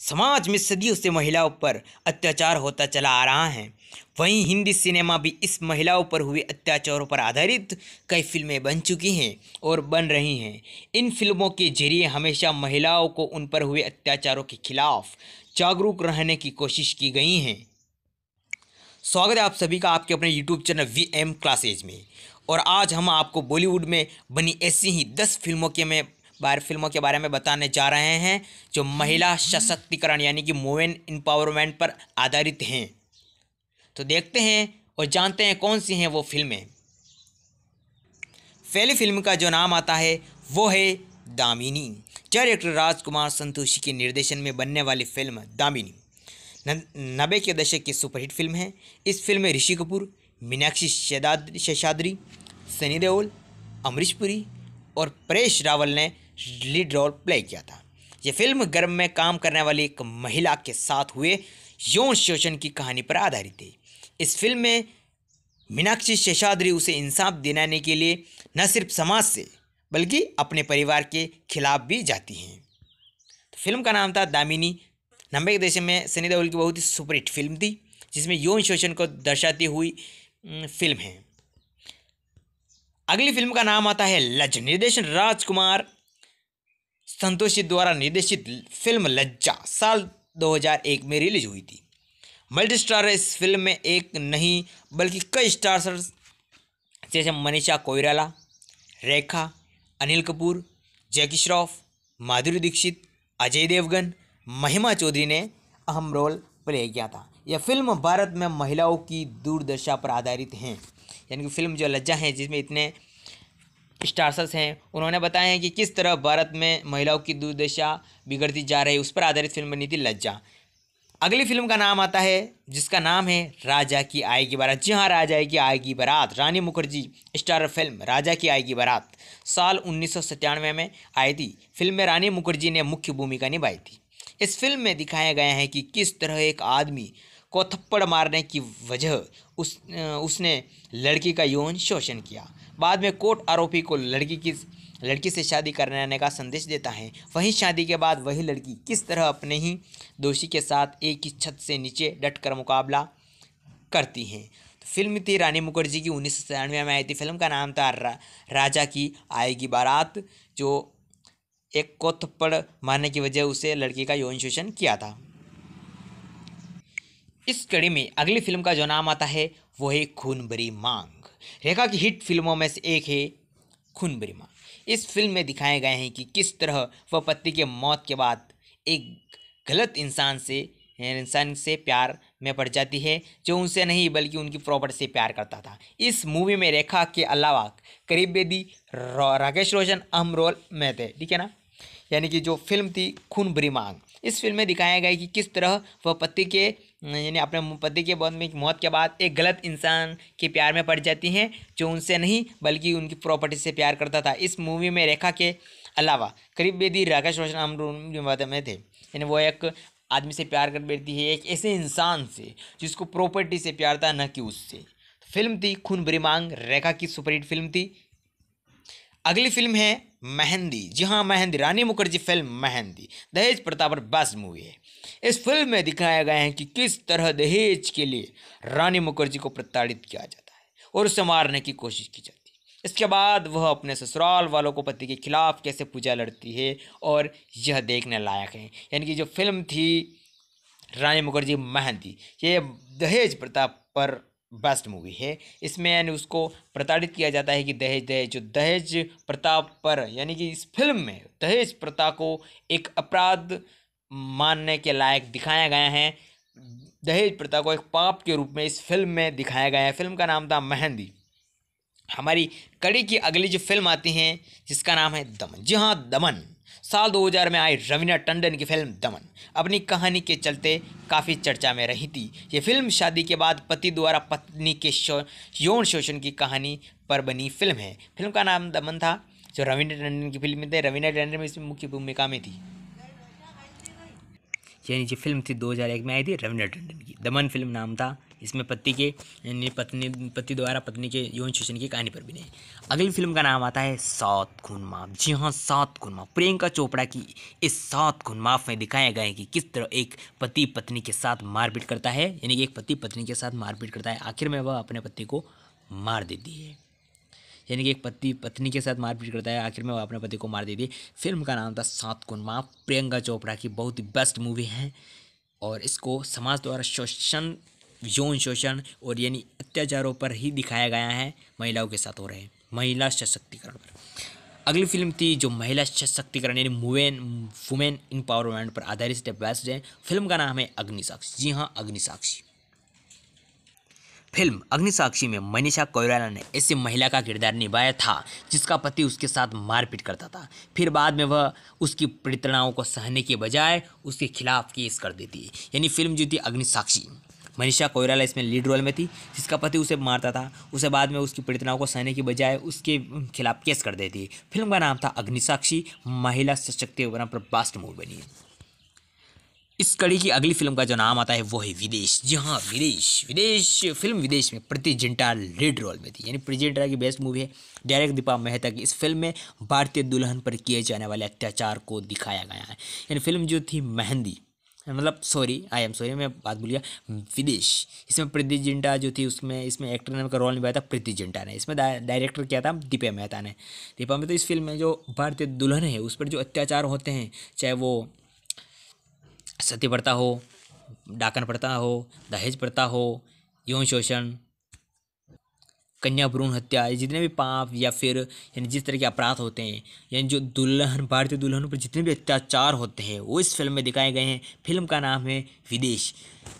समाज में सदियों से महिलाओं पर अत्याचार होता चला आ रहा है वहीं हिंदी सिनेमा भी इस महिलाओं पर हुए अत्याचारों पर आधारित कई फिल्में बन चुकी हैं और बन रही हैं इन फिल्मों के जरिए हमेशा महिलाओं को उन पर हुए अत्याचारों के खिलाफ जागरूक रहने की कोशिश की गई हैं स्वागत है आप सभी का आपके अपने YouTube channel V M classes में और आज हम आपको बॉलीवुड में बनी ऐसी ही दस फिल्मों के में बार फिल्मों के बारे में बताने जा रहे हैं जो महिला सशक्तिकरण यानी कि वुमेन एम्पावरमेंट पर आधारित हैं तो देखते हैं और जानते हैं कौन सी हैं वो फिल्में पहली फिल्म का जो नाम आता है वो है दामिनी जो डायरेक्टर राजकुमार संतोषी के निर्देशन में बनने वाली फिल्म दामिनी नब्बे के दशक की सुपरहिट फिल्म है इस फिल्म में ऋषि कपूर मीनाक्षी शेषाद्री सनी देओल अमरीश पुरी और परेश रावल ने लीड रोल प्ले किया था ये फिल्म गर्भ में काम करने वाली एक महिला के साथ हुए यौन शोषण की कहानी पर आधारित थी इस फिल्म में मीनाक्षी शेषाद्री उसे इंसाफ दिलाने के लिए न सिर्फ समाज से बल्कि अपने परिवार के खिलाफ भी जाती हैं तो फिल्म का नाम था दामिनी नब्बे के दशक में सनी देओल की बहुत ही सुपरहिट फिल्म थी जिसमें यौन शोषण को दर्शाती हुई फिल्म है अगली फिल्म का नाम आता है लज निर्देशन राजकुमार संतोषी द्वारा निर्देशित फिल्म लज्जा साल 2001 में रिलीज हुई थी मल्टी स्टार इस फिल्म में एक नहीं बल्कि कई स्टार्स जैसे मनीषा कोयराला रेखा अनिल कपूर जैकी श्रॉफ माधुरी दीक्षित अजय देवगन महिमा चौधरी ने अहम रोल प्ले किया था यह फिल्म भारत में महिलाओं की दूरदर्शा पर आधारित हैं यानी कि फिल्म जो लज्जा है जिसमें इतने स्टार्सर्स हैं उन्होंने बताया है कि किस तरह भारत में महिलाओं की दुर्दशा बिगड़ती जा रही है उस पर आधारित फिल्म बनी थी लज्जा अगली फिल्म का नाम आता है जिसका नाम है राजा की आएगी बारात जी हाँ राजा की आएगी बारात रानी मुखर्जी स्टार फिल्म राजा की आएगी बारात साल उन्नीस में आई थी फिल्म में रानी मुखर्जी ने मुख्य भूमिका निभाई थी इस फिल्म में दिखाया गया है कि किस तरह एक आदमी को थप्पड़ मारने की वजह उस उसने लड़की का यौन शोषण किया बाद में कोर्ट आरोपी को लड़की की लड़की से शादी करने का संदेश देता है वहीं शादी के बाद वही लड़की किस तरह अपने ही दोषी के साथ एक ही छत से नीचे डटकर मुकाबला करती हैं तो फिल्म थी रानी मुखर्जी की उन्नीस सौ में आई थी फिल्म का नाम था रा, राजा की आएगी बारात जो एक को थप्पड़ मारने की वजह उसे लड़की का यौन शोषण किया था इस कड़ी में अगली फिल्म का जो नाम आता है वो है खून भरी मांग रेखा की हिट फिल्मों में से एक है खून भरी मांग इस फिल्म में दिखाए गए हैं कि किस तरह वह पति के मौत के बाद एक गलत इंसान से इंसान से प्यार में पड़ जाती है जो उनसे नहीं बल्कि उनकी प्रॉपर्टी से प्यार करता था इस मूवी में रेखा के अलावा करीब बेदी राकेश रोशन अहम रोल में थे ठीक है ना यानी कि जो फिल्म थी खून भरी मांग इस फिल्म में दिखाया गया कि किस तरह वह पति के यानी अपने पति के बाद में मौत के बाद एक गलत इंसान के प्यार में पड़ जाती हैं जो उनसे नहीं बल्कि उनकी प्रॉपर्टी से प्यार करता था इस मूवी में रेखा के अलावा करीब बेदी राकेश रोशन अमरून में थे यानी वो एक आदमी से प्यार कर बैठती है एक ऐसे इंसान से जिसको प्रॉपर्टी से प्यार था न कि उससे फिल्म थी खून ब्रिमांग मांग रेखा की सुपरहिट फिल्म थी अगली फिल्म है मेहंदी जी हाँ मेहंदी रानी मुखर्जी फिल्म मेहंदी दहेज प्रताप पर बेस्ट मूवी है इस फिल्म में दिखाया गया है कि किस तरह दहेज के लिए रानी मुखर्जी को प्रताड़ित किया जाता है और उसे मारने की कोशिश की जाती है इसके बाद वह अपने ससुराल वालों को पति के खिलाफ कैसे पूजा लड़ती है और यह देखने लायक है यानी कि जो फिल्म थी रानी मुखर्जी मेहंदी ये दहेज प्रताप पर बेस्ट मूवी है इसमें यानी उसको प्रताड़ित किया जाता है कि दहेज दहेज जो दहेज प्रताप पर यानी कि इस फिल्म में दहेज प्रथा को एक अपराध मानने के लायक दिखाया गया है दहेज प्रथा को एक पाप के रूप में इस फिल्म में दिखाया गया है फिल्म का नाम था मेहंदी हमारी कड़ी की अगली जो फिल्म आती है जिसका नाम है दमन जी हाँ दमन साल 2000 में आई रवीना टंडन की फिल्म दमन अपनी कहानी के चलते काफ़ी चर्चा में रही थी ये फिल्म शादी के बाद पति द्वारा पत्नी के शो यौन शोषण की कहानी पर बनी फिल्म है फिल्म का नाम दमन था जो रवीना टंडन की फिल्म में थे रवीना टंडन में इसमें मुख्य भूमिका में थी यानी जो फिल्म थी 2001 में आई थी रविंद्र टंडन की दमन फिल्म नाम था इसमें पति के पत्नी पति द्वारा पत्नी के यौन शोषण की कहानी पर भी नहीं अगली फिल्म का नाम आता है सात खून माफ जी हाँ सात खून माफ प्रियंका चोपड़ा की इस सात खून माफ में दिखाया गया है कि किस तरह एक पति पत्नी के साथ मारपीट करता है यानी कि एक पति पत्नी के साथ मारपीट करता है आखिर में वह अपने पति को मार देती है यानी कि एक पति पत्नी के साथ मारपीट करता है आखिर में वो अपने पति को मार देती है फिल्म का नाम था सात कुनमा प्रियंका चोपड़ा की बहुत ही बेस्ट मूवी है और इसको समाज द्वारा शोषण यौन शोषण और यानी अत्याचारों पर ही दिखाया गया है महिलाओं के साथ हो रहे महिला सशक्तिकरण पर अगली फिल्म थी जो महिला सशक्तिकरण यानी वुमेन वुमेन इम्पावरमेंट पर आधारित बेस्ट है फिल्म का नाम है अग्निसाक्षी जी हाँ अग्निसाक्षी फिल्म अग्निसाक्षी में मनीषा कोयराला ने ऐसी महिला का किरदार निभाया था जिसका पति उसके साथ मारपीट करता था फिर बाद में वह उसकी प्रतड़ाओं को सहने के बजाय उसके खिलाफ केस कर देती यानी फिल्म जो थी अग्निसाक्षी मनीषा कोयराला इसमें लीड रोल में थी जिसका पति उसे मारता था उसे बाद में उसकी पीड़ितनाओं को सहने की बजाय उसके खिलाफ केस कर देती फिल्म का नाम था अग्निसाक्षी महिला सशक्तिकरण पर बास्ट मूवी बनी इस कड़ी की अगली फिल्म का जो नाम आता है वो है विदेश जी हाँ विदेश विदेश फिल्म विदेश में प्रति जिंटा लीड रोल में थी यानी प्रति जिंटा की बेस्ट मूवी है डायरेक्ट दीपा मेहता की इस फिल्म में भारतीय दुल्हन पर किए जाने वाले अत्याचार को दिखाया गया है यानी फिल्म जो थी मेहंदी मतलब सॉरी आई एम सॉरी मैं बात भूल गया विदेश इसमें प्रीति जिंटा जो थी उसमें इसमें एक्टर ने का रोल निभाया था प्रीति जिंटा ने इसमें डायरेक्टर किया था दीपा मेहता ने दीपा मेहता इस फिल्म में जो भारतीय दुल्हन है उस पर जो अत्याचार होते हैं चाहे वो सत्य प्रथा हो डाकन प्रथा हो दहेज प्रथा हो यौन शोषण कन्या भ्रूण हत्या जितने भी पाप या फिर यानी जिस तरह के अपराध होते हैं यानी जो दुल्हन भारतीय दुल्हन पर जितने भी अत्याचार होते हैं वो इस फिल्म में दिखाए गए हैं फिल्म का नाम है विदेश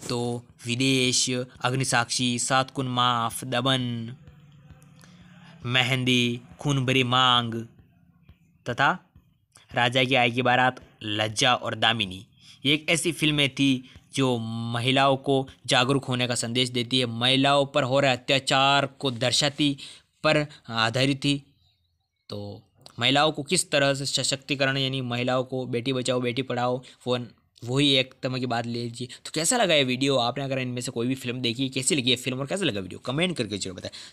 तो विदेश अग्निसाक्षी सात कुन माफ दबन मेहंदी खून भरी मांग तथा राजा की आय की बारात लज्जा और दामिनी ये एक ऐसी फिल्में थी जो महिलाओं को जागरूक होने का संदेश देती है महिलाओं पर हो रहे अत्याचार को दर्शाती पर आधारित थी तो महिलाओं को किस तरह से सशक्तिकरण यानी महिलाओं को बेटी बचाओ बेटी पढ़ाओ फोन वही एक तरह की बात ले लीजिए तो कैसा लगा ये वीडियो आपने अगर इनमें से कोई भी फिल्म देखी कैसी लगी है फिल्म और कैसा लगा वीडियो कमेंट करके जरूर बताएं